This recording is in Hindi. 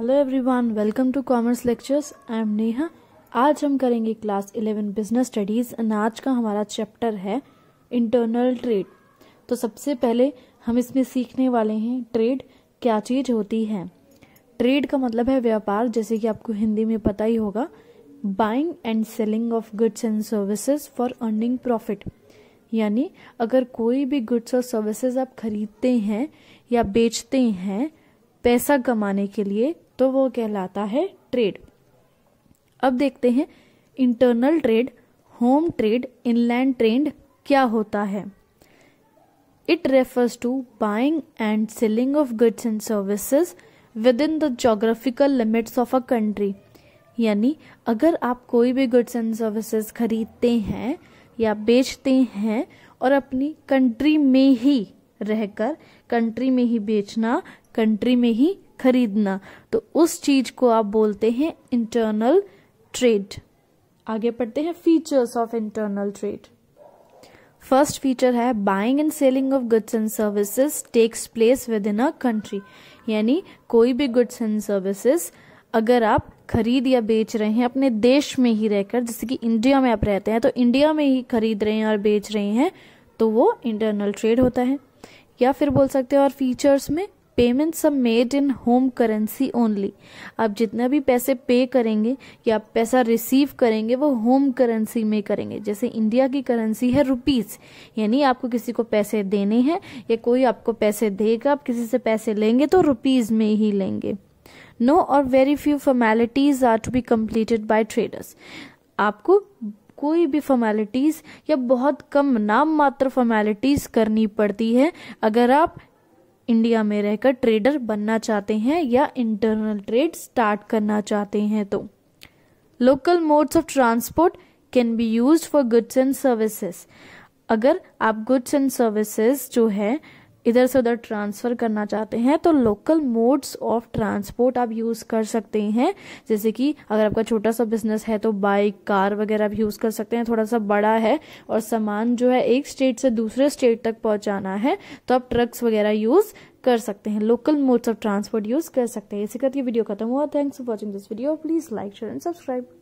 hello everyone welcome to commerce lectures I am Neha आज हम करेंगे क्लास इलेवन बिजनेस स्टडीज़ आज का हमारा चैप्टर है इंटरनल ट्रेड तो सबसे पहले हम इसमें सीखने वाले हैं ट्रेड क्या चीज़ होती है ट्रेड का मतलब है व्यापार जैसे कि आपको हिंदी में पता ही होगा buying and selling of goods and services for earning profit यानी अगर कोई भी गुड्स और सर्विसेज आप खरीदते हैं या बेचते हैं पैसा कमाने के लिए तो वो कहलाता है ट्रेड अब देखते हैं internal trade home trade inland trade क्या होता है it refers to buying and selling of goods and services within the geographical limits of a country यानी अगर आप कोई भी गुड्स एंड सर्विसेज खरीदते हैं या बेचते हैं और अपनी कंट्री में ही रहकर कंट्री में ही बेचना कंट्री में ही खरीदना तो उस चीज को आप बोलते हैं इंटरनल ट्रेड आगे पढ़ते हैं features of internal trade first feature है buying and selling of goods and services takes place within a country यानी कोई भी गुड्स एंड सर्विसेज अगर आप खरीद या बेच रहे हैं अपने देश में ही रहकर जैसे कि इंडिया में आप रहते हैं तो इंडिया में ही खरीद रहे हैं और बेच रहे हैं तो वो इंटरनल ट्रेड होता है या फिर बोल सकते हैं और फीचर्स में पेमेंट सब made in home currency only आप जितना भी पैसे पे करेंगे या पैसा रिसीव करेंगे वो होम करेंसी में करेंगे जैसे इंडिया की करेंसी है रुपीज यानी आपको किसी को पैसे देने हैं या कोई आपको पैसे देगा आप किसी से पैसे लेंगे तो रुपीज में ही लेंगे नो और very few formalities are to be completed by traders आपको कोई भी फॉर्मेलिटीज या बहुत कम नाम मात्र फॉर्मेलिटीज करनी पड़ती है अगर आप इंडिया में रहकर ट्रेडर बनना चाहते हैं या इंटरनल ट्रेड स्टार्ट करना चाहते हैं तो local modes of transport can be use for goods and services अगर आप गुड्स एंड सर्विसेज जो है इधर से उधर ट्रांसफ़र करना चाहते हैं तो लोकल मोड्स ऑफ ट्रांसपोर्ट आप यूज़ कर सकते हैं जैसे कि अगर आपका छोटा सा बिजनेस है तो बाइक कार वगैरह आप यूज़ कर सकते हैं थोड़ा सा बड़ा है और सामान जो है एक स्टेट से दूसरे स्टेट तक पहुंचाना है तो आप ट्रक्स वगैरह यूज़ कर सकते हैं local modes of transport use कर सकते हैं इसी करके वीडियो खत्म हुआ thanks for watching this video please like share and subscribe